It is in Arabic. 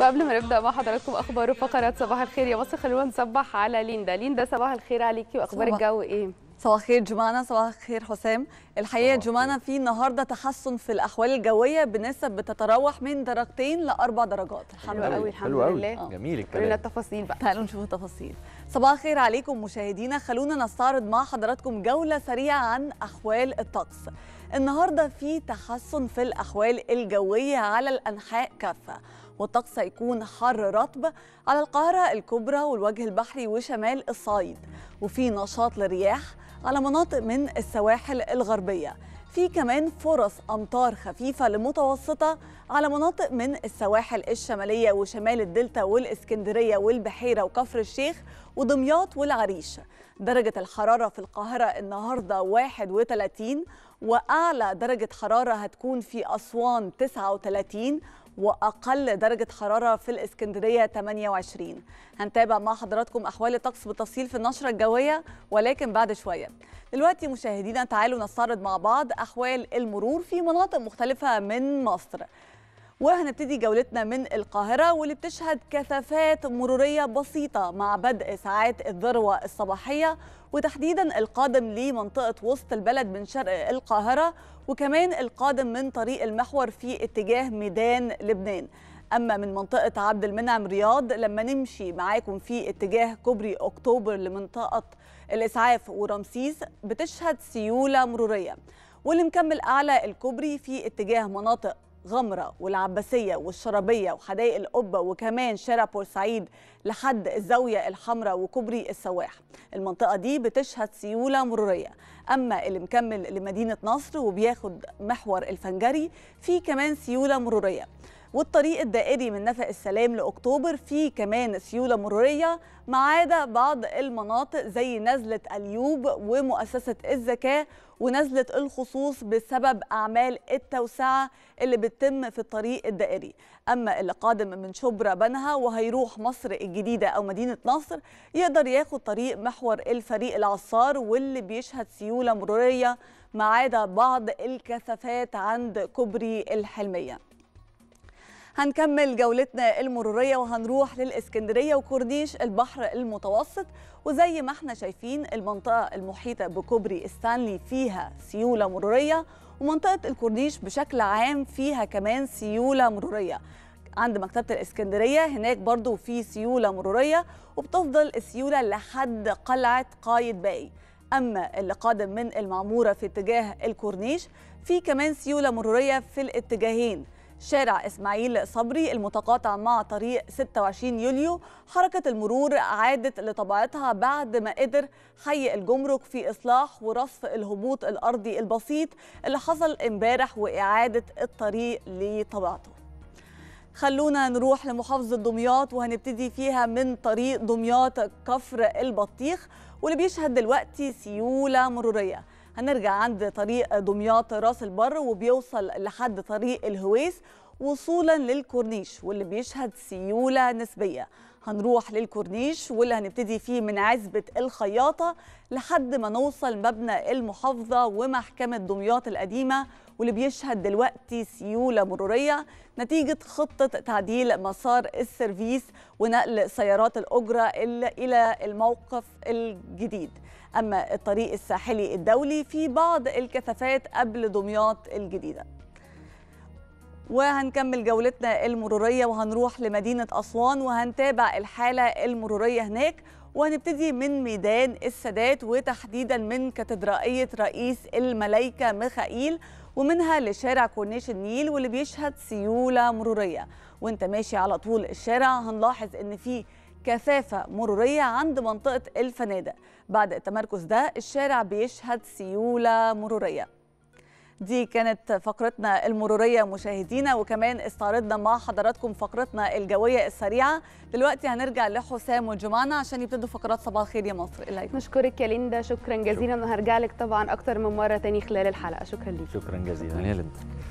وقبل ما نبدا مع حضراتكم اخبار وفقرات صباح الخير يا مصر خلونا نصبح على ليندا ليندا صباح الخير عليكي واخبار الجو ايه صباح الخير جمانة صباح الخير حسام الحقيقة جمانة في النهاردة تحسن في الأحوال الجوية بنسب بتتراوح من درجتين لأربع درجات الحمد لله الحمد حلو لله آه. جميل الكلام قولنا التفاصيل بقى تعالوا نشوف التفاصيل صباح الخير عليكم مشاهدينا خلونا نستعرض مع حضراتكم جولة سريعة عن أحوال الطقس النهاردة في تحسن في الأحوال الجوية على الأنحاء كافة والطقس هيكون حر رطب على القاهرة الكبرى والوجه البحري وشمال الصعيد وفي نشاط للرياح على مناطق من السواحل الغربية في كمان فرص أمطار خفيفة لمتوسطة على مناطق من السواحل الشمالية وشمال الدلتا والإسكندرية والبحيرة وكفر الشيخ ودمياط والعريش درجة الحرارة في القاهرة النهاردة 31 وأعلى درجة حرارة هتكون في أسوان 39 واقل درجه حراره في الاسكندريه 28 هنتابع مع حضراتكم احوال الطقس بالتفصيل في النشره الجويه ولكن بعد شويه دلوقتي مشاهدينا تعالوا نستعرض مع بعض احوال المرور في مناطق مختلفه من مصر وهنبتدي جولتنا من القاهرة واللي بتشهد كثافات مرورية بسيطة مع بدء ساعات الذروة الصباحية وتحديدا القادم لمنطقة وسط البلد من شرق القاهرة وكمان القادم من طريق المحور في اتجاه ميدان لبنان أما من منطقة عبد المنعم رياض لما نمشي معاكم في اتجاه كوبري أكتوبر لمنطقة الإسعاف ورمسيس بتشهد سيولة مرورية واللي مكمل أعلى الكوبري في اتجاه مناطق غمرة والعباسية والشرابية وحدائق القبة وكمان شارع بورسعيد لحد الزاوية الحمراء وكبري السواح المنطقة دي بتشهد سيولة مرورية أما اللي مكمل لمدينة نصر وبياخد محور الفنجري في كمان سيولة مرورية والطريق الدائري من نفق السلام لاكتوبر فيه كمان سيوله مروريه ما عدا بعض المناطق زي نزله اليوب ومؤسسه الزكاه ونزله الخصوص بسبب اعمال التوسعه اللي بتتم في الطريق الدائري اما اللي قادم من شبرا بنها وهيروح مصر الجديده او مدينه نصر يقدر ياخد طريق محور الفريق العصار واللي بيشهد سيوله مروريه ما عدا بعض الكثافات عند كوبري الحلميه هنكمل جولتنا المرورية وهنروح للإسكندرية وكورنيش البحر المتوسط وزي ما احنا شايفين المنطقة المحيطة بكوبري ستانلي فيها سيولة مرورية ومنطقة الكورنيش بشكل عام فيها كمان سيولة مرورية عند مكتبة الإسكندرية هناك برضو في سيولة مرورية وبتفضل السيولة لحد قلعة قايد باقي أما اللي قادم من المعمورة في اتجاه الكورنيش في كمان سيولة مرورية في الاتجاهين شارع إسماعيل صبري المتقاطع مع طريق 26 يوليو حركة المرور عادت لطبيعتها بعد ما قدر حي الجمرك في إصلاح ورصف الهبوط الأرضي البسيط اللي حصل امبارح وإعادة الطريق لطبيعته خلونا نروح لمحافظة دمياط وهنبتدي فيها من طريق دمياط كفر البطيخ واللي بيشهد دلوقتي سيولة مرورية هنرجع عند طريق دمياط راس البر وبيوصل لحد طريق الهويس وصولا للكورنيش واللي بيشهد سيوله نسبيه هنروح للكورنيش واللي هنبتدي فيه من عزبه الخياطه لحد ما نوصل مبنى المحافظه ومحكمه دمياط القديمه واللي بيشهد دلوقتي سيوله مروريه نتيجه خطه تعديل مسار السيرفيس ونقل سيارات الاجره الى الموقف الجديد اما الطريق الساحلي الدولي في بعض الكثافات قبل دمياط الجديده وهنكمل جولتنا المرورية وهنروح لمدينة أسوان وهنتابع الحالة المرورية هناك وهنبتدي من ميدان السادات وتحديدا من كاتدرائية رئيس الملايكة ميخائيل ومنها لشارع كورنيش النيل واللي بيشهد سيولة مرورية وانت ماشي على طول الشارع هنلاحظ ان في كثافة مرورية عند منطقة الفنادق بعد التمركز ده الشارع بيشهد سيولة مرورية دي كانت فقرتنا المرورية مشاهدينا وكمان استعرضنا مع حضراتكم فقرتنا الجوية السريعة دلوقتي هنرجع لحسام وجمانة عشان يبتدوا فقرات صباح الخير يا مصر إليك إيه نشكرك يا ليندا شكرا جزيلا وهرجع لك طبعا أكتر من مرة تاني خلال الحلقة شكرا لك شكرا جزيلا يا ليندا